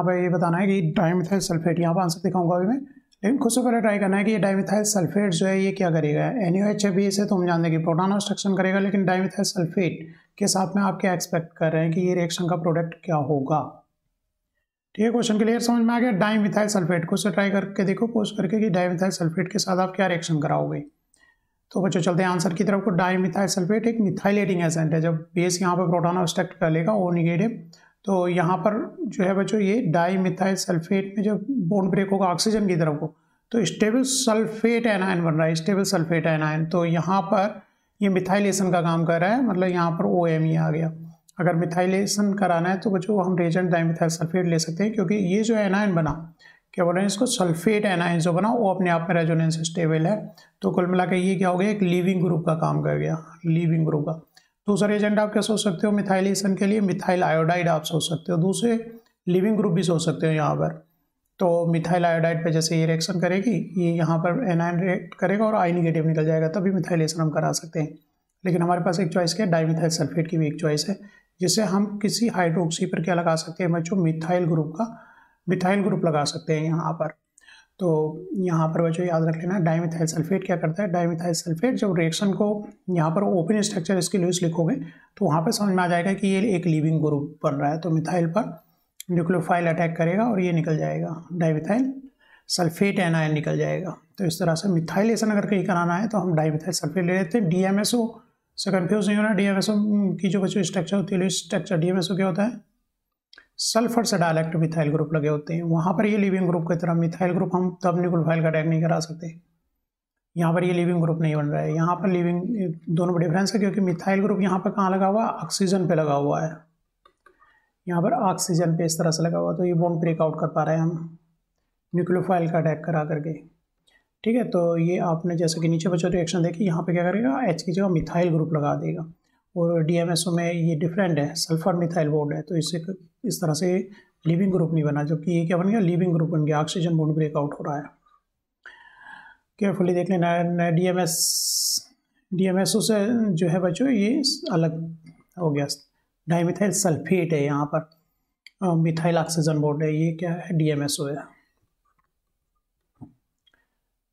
यहाँ पर ये बताना है कि डायमिथाइल सल्फेट यहाँ पर आंसर दिखाऊंगा अभी मैं लेकिन खुद से पहले ट्राई करना है कि ये डायमिथाइल सल्फेट जो है ये क्या करेगा एन यू एच बी से तो हम जानते हैं कि प्रोटान ऑस्ट्रक्शन करेगा लेकिन डायमिथाइल सल्फेट के साथ में आप क्या एक्सपेक्ट कर रहे हैं कि ये रिएक्शन का प्रोडक्ट क्या होगा ठीक है क्वेश्चन क्लियर समझ में आ गया डाइमिथाइल सल्फेट खुद से ट्राई करके देखो पोस्ट करके कि डाइमिथाइल सल्फेट के साथ आप क्या रिएक्शन कराओगे तो बच्चों चलते हैं आंसर की तरफ को डाइमिथाइल सल्फेट एक मिथाइलेटिंग एजेंट है जब बेस यहाँ पर प्रोटोन ऑस्ट्रक्ट कर लेगा ओ निगेटिव तो यहाँ पर जो है बच्चों ये डाई मिथाइल सल्फेट में जब बोन ब्रेक होगा ऑक्सीजन की तरफ को तो स्टेबल सल्फेट एनायन बन रहा है स्टेबल सल्फेट एनायन तो यहाँ पर ये मिथाइलेशन का काम कर रहा है मतलब यहाँ पर ओ एम ई आ गया अगर मिथाइलेशन कराना है तो बच्चों हम रेजेंट डाई मिथाइल सल्फेट ले सकते हैं क्योंकि ये जो एनायन बना क्या बोल रहे हैं इसको सल्फेट एनायन जो बना वो अपने आप में रेजोनेंस स्टेबल है तो कुल मिला ये क्या हो गया एक लिविंग ग्रुप का काम कर गया लिविंग ग्रुप का दूसरा एजेंट आप क्या सोच सकते हो मिथाइलेशन के लिए मिथाइल आयोडाइड आप सोच सकते हो दूसरे लिविंग ग्रुप भी सोच सकते हो यहाँ पर तो मिथाइल आयोडाइड पे जैसे ये रिएक्शन करेगी ये यहाँ पर एनाइन रिएक्ट करेगा और आई निगेटिव निकल जाएगा तभी मिथाइलेशन हम करा सकते हैं लेकिन हमारे पास एक चॉइस क्या है डाईमिथाइल सल्फेट की भी एक चॉइस है जिससे हम किसी हाइड्रोक्सी पर क्या लगा सकते हैं बच्चों मिथाइल ग्रुप का मिथाइल ग्रुप लगा सकते हैं यहाँ पर तो यहाँ पर बच्चों याद रख लेना डाईमिथाइल सल्फेट क्या करता है डायमिथाइल सल्फेट जब रिएक्शन को यहाँ पर ओपन स्ट्रक्चर इसके लूज लिखोगे तो वहाँ पर समझ में आ जाएगा कि ये एक लिविंग ग्रुप बन रहा है तो मिथाइल पर न्यूक्लोफाइल अटैक करेगा और ये निकल जाएगा डायमिथाइल सल्फेट एनायन निकल जाएगा तो इस तरह से मिथाइलेशन अगर कहीं कराना है तो हम डाइमिथाइल सल्फेट ले लेते हैं डी से कन्फ्यूज़ नहीं होना डी की जो बच्चों स्ट्रक्चर होती है स्ट्रक्चर डी क्या होता है सल्फर से डायरेक्ट मिथाइल ग्रुप लगे होते हैं वहाँ पर ये लिविंग ग्रुप की तरह मिथाइल ग्रुप हम तब निकोलफाइल का अटैक नहीं करा सकते यहाँ पर ये लिविंग ग्रुप नहीं बन रहा है यहाँ पर लिविंग दोनों में डिफरेंस है क्योंकि मिथाइल ग्रुप यहाँ पर कहाँ लगा हुआ है ऑक्सीजन पर लगा हुआ है यहाँ पर ऑक्सीजन पे इस तरह से लगा हुआ तो ये बॉन्ड ब्रेकआउट कर पा रहे हैं हम न्यूक्लोफाइल का अटैक करा करके ठीक है तो ये आपने जैसे कि नीचे बचो रिएक्शन देखी यहाँ पे क्या करेगा एच की जगह मिथाइल ग्रुप लगा देगा और डीएमएसओ में ये डिफरेंट है सल्फर मिथाइल बोर्ड है तो इससे इस तरह से लिविंग ग्रुप नहीं बना जबकि ये क्या बन गया लिविंग ग्रुप बन गया ऑक्सीजन बोर्ड ब्रेकआउट हो रहा है केयरफुली देख लेना D M S D M S O से जो है बच्चों ये अलग हो गया डाईमिथाइल सल्फेट है यहाँ पर मिथाइल ऑक्सीजन बोर्ड है ये क्या है डी एम एस ओ है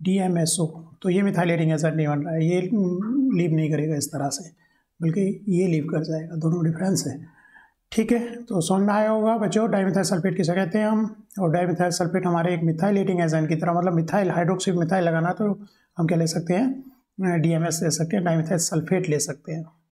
डी एम एस ओ तो ये मिथाइलेटिंग एजेंट नहीं बन रहा है ये लीव नहीं करेगा इस तरह से बल्कि ये लीव कर जाएगा दोनों डिफरेंस है ठीक है तो समझ में आया होगा बच्चों डाइमिथाइल सल्फेट किसे कहते हैं हम और डाइमिथाइल सल्फेट हमारे एक मिथाइल एटिंग एजेंट की तरह मतलब मिथाइल हाइड्रोक्सी मिथाइल लगाना तो हम क्या ले सकते हैं डी एम एस ले सकते हैं डाइमिथाइल सल्फेट ले सकते हैं